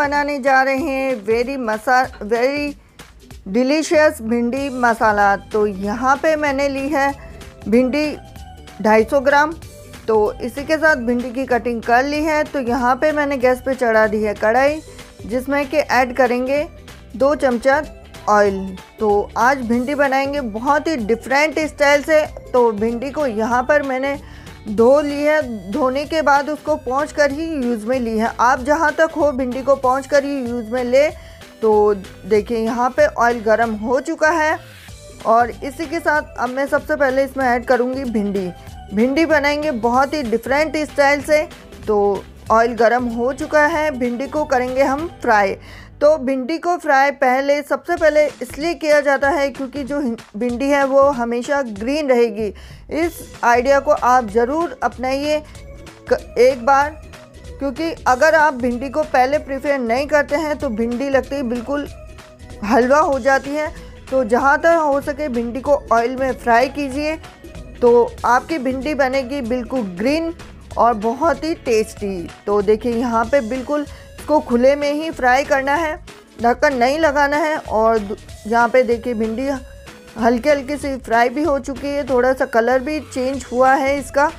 बनाने जा रहे हैं वेरी मसा वेरी डिलीशियस भिंडी मसाला तो यहाँ पे मैंने ली है भिंडी 250 ग्राम तो इसी के साथ भिंडी की कटिंग कर ली है तो यहाँ पे मैंने गैस पे चढ़ा दी है कढ़ाई जिसमें कि ऐड करेंगे दो चमचा ऑयल तो आज भिंडी बनाएंगे बहुत ही डिफरेंट स्टाइल से तो भिंडी को यहाँ पर मैंने धो ली है धोने के बाद उसको पहुँच कर ही यूज़ में ली है आप जहाँ तक हो भिंडी को पहुँच कर ही यूज़ में ले तो देखिए यहाँ पे ऑयल गर्म हो चुका है और इसी के साथ अब मैं सबसे पहले इसमें ऐड करूँगी भिंडी भिंडी बनाएंगे बहुत ही डिफरेंट स्टाइल से तो ऑयल गर्म हो चुका है भिंडी को करेंगे हम फ्राई तो भिंडी को फ्राई पहले सबसे पहले इसलिए किया जाता है क्योंकि जो भिंडी है वो हमेशा ग्रीन रहेगी इस आइडिया को आप ज़रूर अपनाइए एक बार क्योंकि अगर आप भिंडी को पहले प्रिफेयर नहीं करते हैं तो भिंडी लगती है बिल्कुल हलवा हो जाती है तो जहाँ तक हो सके भिंडी को ऑयल में फ्राई कीजिए तो आपकी भिंडी बनेगी बिल्कुल ग्रीन और बहुत ही टेस्टी तो देखिए यहाँ पे बिल्कुल इसको खुले में ही फ्राई करना है ढक्कन नहीं लगाना है और यहाँ पे देखिए भिंडी हल्के हल्के से फ्राई भी हो चुकी है थोड़ा सा कलर भी चेंज हुआ है इसका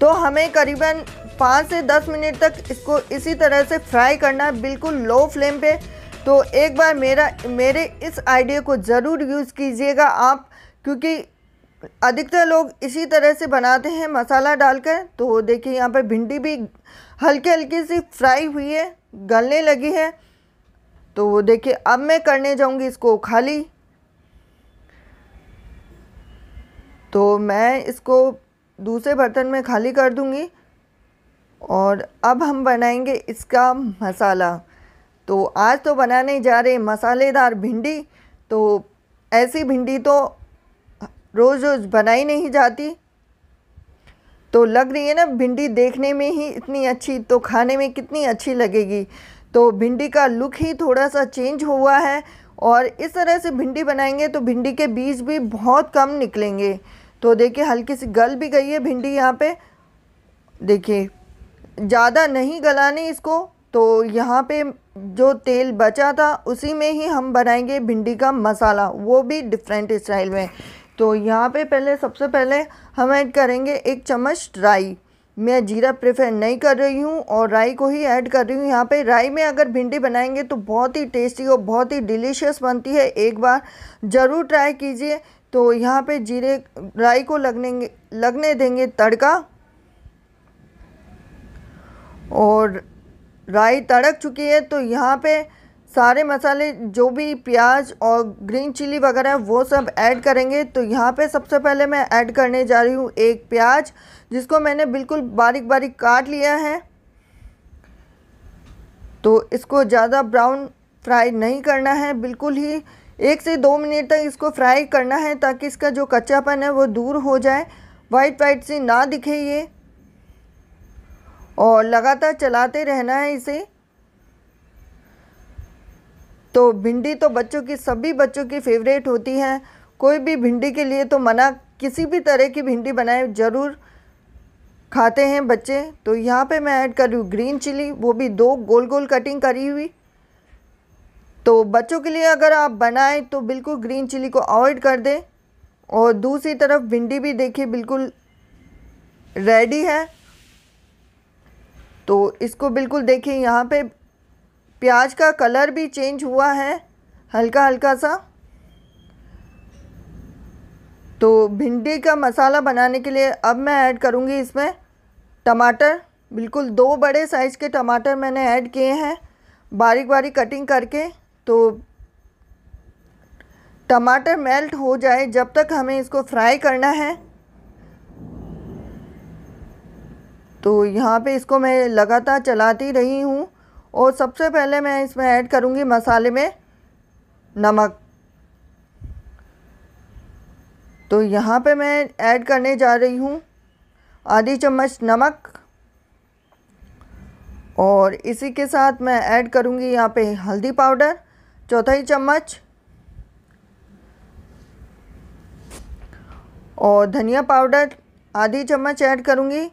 तो हमें करीबन पाँच से दस मिनट तक इसको इसी तरह से फ्राई करना है बिल्कुल लो फ्लेम पे तो एक बार मेरा मेरे इस आइडिया को ज़रूर यूज़ कीजिएगा आप क्योंकि अधिकतर लोग इसी तरह से बनाते हैं मसाला डालकर तो देखिए यहाँ पर भिंडी भी हल्की हल्की सी फ्राई हुई है गलने लगी है तो वो देखिए अब मैं करने जाऊंगी इसको खाली तो मैं इसको दूसरे बर्तन में खाली कर दूंगी और अब हम बनाएंगे इसका मसाला तो आज तो बनाने जा रहे मसालेदार भिंडी तो ऐसी भिंडी तो रोज़ रोज़ बनाई नहीं जाती तो लग रही है ना भिंडी देखने में ही इतनी अच्छी तो खाने में कितनी अच्छी लगेगी तो भिंडी का लुक ही थोड़ा सा चेंज हुआ है और इस तरह से भिंडी बनाएंगे तो भिंडी के बीज भी बहुत कम निकलेंगे तो देखिए हल्की सी गल भी गई है भिंडी यहाँ पे देखिए ज़्यादा नहीं गलाने इसको तो यहाँ पे जो तेल बचा था उसी में ही हम बनाएंगे भिंडी का मसाला वो भी डिफरेंट स्टाइल में तो यहाँ पे पहले सबसे पहले हम ऐड करेंगे एक चम्मच राई मैं जीरा प्रेफर नहीं कर रही हूँ और राई को ही ऐड कर रही हूँ यहाँ पे राई में अगर भिंडी बनाएंगे तो बहुत ही टेस्टी और बहुत ही डिलीशियस बनती है एक बार ज़रूर ट्राई कीजिए तो यहाँ पे जीरे राई को लगने लगने देंगे तड़का और राई तड़क चुकी है तो यहाँ पे सारे मसाले जो भी प्याज और ग्रीन चिली वगैरह वो सब ऐड करेंगे तो यहाँ पे सबसे पहले मैं ऐड करने जा रही हूँ एक प्याज जिसको मैंने बिल्कुल बारीक बारीक काट लिया है तो इसको ज़्यादा ब्राउन फ्राई नहीं करना है बिल्कुल ही एक से दो मिनट तक इसको फ्राई करना है ताकि इसका जो कच्चापन है वो दूर हो जाए वाइट वाइट सी ना दिखे ये और लगातार चलाते रहना है इसे तो भिंडी तो बच्चों की सभी बच्चों की फेवरेट होती है कोई भी भिंडी के लिए तो मना किसी भी तरह की भिंडी बनाए ज़रूर खाते हैं बच्चे तो यहाँ पे मैं ऐड कर रही हूँ ग्रीन चिली वो भी दो गोल गोल कटिंग करी हुई तो बच्चों के लिए अगर आप बनाएं तो बिल्कुल ग्रीन चिली को अवॉइड कर दें और दूसरी तरफ भिंडी भी देखिए बिल्कुल रेडी है तो इसको बिल्कुल देखिए यहाँ पे प्याज का कलर भी चेंज हुआ है हल्का हल्का सा तो भिंडी का मसाला बनाने के लिए अब मैं ऐड करूँगी इसमें टमाटर बिल्कुल दो बड़े साइज़ के टमाटर मैंने ऐड किए हैं बारीक बारीक कटिंग करके तो टमाटर मेल्ट हो जाए जब तक हमें इसको फ्राई करना है तो यहाँ पे इसको मैं लगातार चलाती रही हूँ और सबसे पहले मैं इसमें ऐड करूँगी मसाले में नमक तो यहाँ पे मैं ऐड करने जा रही हूँ आधी चम्मच नमक और इसी के साथ मैं ऐड करूँगी यहाँ पे हल्दी पाउडर चौथाई चम्मच और धनिया पाउडर आधी चम्मच ऐड करूँगी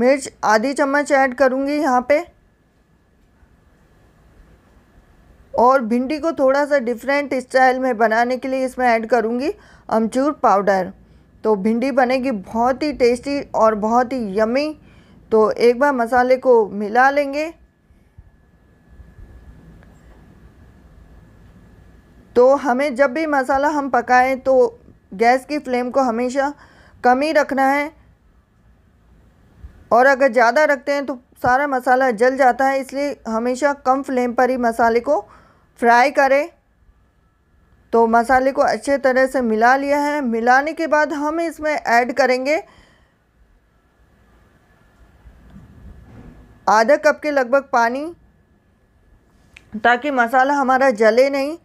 मिर्च आधी चम्मच ऐड करूँगी यहाँ पे और भिंडी को थोड़ा सा डिफरेंट स्टाइल में बनाने के लिए इसमें ऐड करूँगी अमचूर पाउडर तो भिंडी बनेगी बहुत ही टेस्टी और बहुत ही यमी तो एक बार मसाले को मिला लेंगे तो हमें जब भी मसाला हम पकाएं तो गैस की फ्लेम को हमेशा कम ही रखना है और अगर ज़्यादा रखते हैं तो सारा मसाला जल जाता है इसलिए हमेशा कम फ्लेम पर ही मसाले को फ्राई करें तो मसाले को अच्छे तरह से मिला लिया है मिलाने के बाद हम इसमें ऐड करेंगे आधा कप के लगभग पानी ताकि मसाला हमारा जले नहीं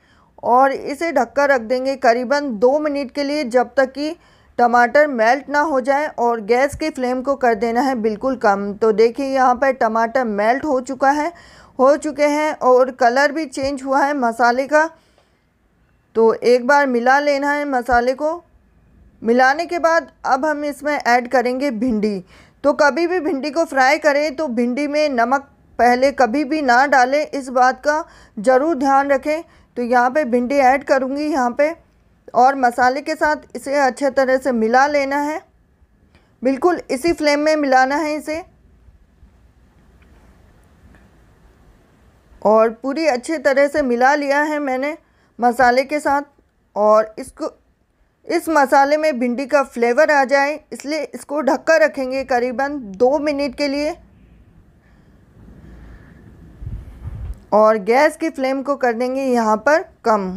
और इसे ढककर रख देंगे करीबन दो मिनट के लिए जब तक कि टमाटर मेल्ट ना हो जाए और गैस की फ्लेम को कर देना है बिल्कुल कम तो देखिए यहाँ पर टमाटर मेल्ट हो चुका है हो चुके हैं और कलर भी चेंज हुआ है मसाले का तो एक बार मिला लेना है मसाले को मिलाने के बाद अब हम इसमें ऐड करेंगे भिंडी तो कभी भी भिंडी को फ्राई करें तो भिंडी में नमक पहले कभी भी ना डालें इस बात का ज़रूर ध्यान रखें तो यहाँ पे भिंडी ऐड करूँगी यहाँ पे और मसाले के साथ इसे अच्छे तरह से मिला लेना है बिल्कुल इसी फ्लेम में मिलाना है इसे और पूरी अच्छे तरह से मिला लिया है मैंने मसाले के साथ और इसको इस मसाले में भिंडी का फ्लेवर आ जाए इसलिए इसको ढककर रखेंगे करीबन दो मिनट के लिए और गैस की फ्लेम को कर देंगे यहाँ पर कम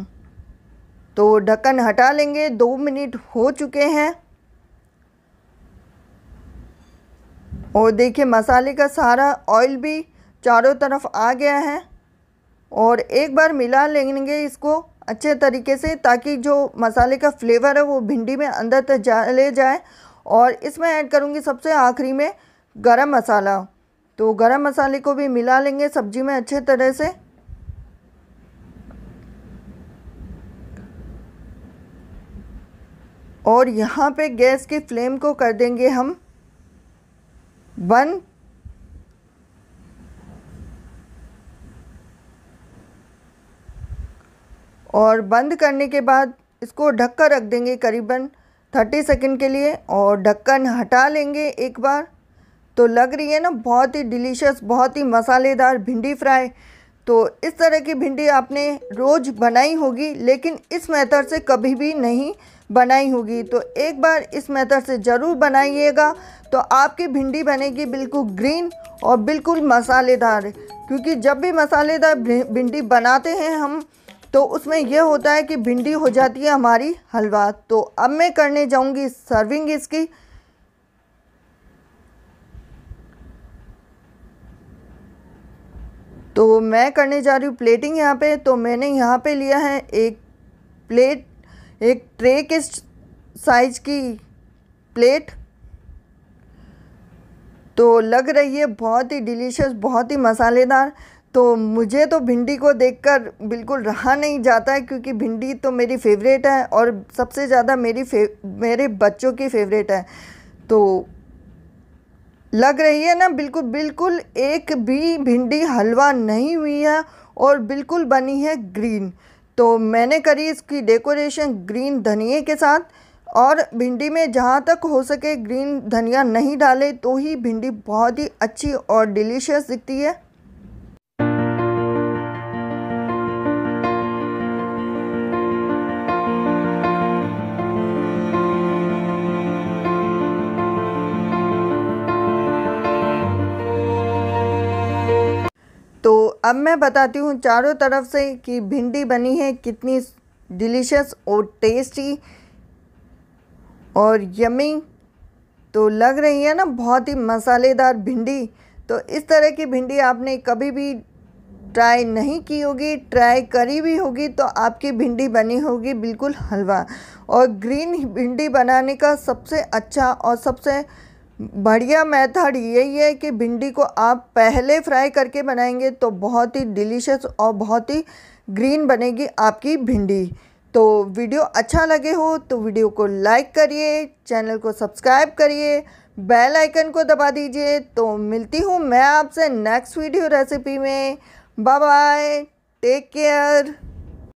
तो ढक्कन हटा लेंगे दो मिनट हो चुके हैं और देखिए मसाले का सारा ऑयल भी चारों तरफ आ गया है और एक बार मिला लेंगे इसको अच्छे तरीके से ताकि जो मसाले का फ्लेवर है वो भिंडी में अंदर तक जा ले जाए और इसमें ऐड करूँगी सबसे आखिरी में गरम मसाला तो गरम मसाले को भी मिला लेंगे सब्जी में अच्छे तरह से और यहाँ पे गैस की फ्लेम को कर देंगे हम बंद और बंद करने के बाद इसको ढककर रख देंगे करीबन थर्टी सेकेंड के लिए और ढक्कन हटा लेंगे एक बार तो लग रही है ना बहुत ही डिलीशियस बहुत ही मसालेदार भिंडी फ्राई तो इस तरह की भिंडी आपने रोज़ बनाई होगी लेकिन इस मेथड से कभी भी नहीं बनाई होगी तो एक बार इस मेथड से ज़रूर बनाइएगा तो आपकी भिंडी बनेगी बिल्कुल ग्रीन और बिल्कुल मसालेदार क्योंकि जब भी मसालेदार भिंडी बनाते हैं हम तो उसमें यह होता है कि भिंडी हो जाती है हमारी हलवा तो अब मैं करने जाऊंगी सर्विंग इसकी तो मैं करने जा रही हूँ प्लेटिंग यहाँ पे तो मैंने यहाँ पे लिया है एक प्लेट एक ट्रे के साइज की प्लेट तो लग रही है बहुत ही डिलीशियस बहुत ही मसालेदार तो मुझे तो भिंडी को देखकर बिल्कुल रहा नहीं जाता है क्योंकि भिंडी तो मेरी फेवरेट है और सबसे ज़्यादा मेरी मेरे बच्चों की फेवरेट है तो लग रही है ना बिल्कुल बिल्कुल एक भी भिंडी हलवा नहीं हुई है और बिल्कुल बनी है ग्रीन तो मैंने करी इसकी डेकोरेशन ग्रीन धनिए के साथ और भिंडी में जहाँ तक हो सके ग्रीन धनिया नहीं डाले तो ही भिंडी बहुत ही अच्छी और डिलीशियस दिखती है अब मैं बताती हूँ चारों तरफ से कि भिंडी बनी है कितनी डिलीशियस और टेस्टी और यमी तो लग रही है ना बहुत ही मसालेदार भिंडी तो इस तरह की भिंडी आपने कभी भी ट्राई नहीं की होगी ट्राई करी भी होगी तो आपकी भिंडी बनी होगी बिल्कुल हलवा और ग्रीन भिंडी बनाने का सबसे अच्छा और सबसे बढ़िया मेथड यही है कि भिंडी को आप पहले फ्राई करके बनाएंगे तो बहुत ही डिलीशियस और बहुत ही ग्रीन बनेगी आपकी भिंडी तो वीडियो अच्छा लगे हो तो वीडियो को लाइक करिए चैनल को सब्सक्राइब करिए बेल आइकन को दबा दीजिए तो मिलती हूँ मैं आपसे नेक्स्ट वीडियो रेसिपी में बाय बाय टेक केयर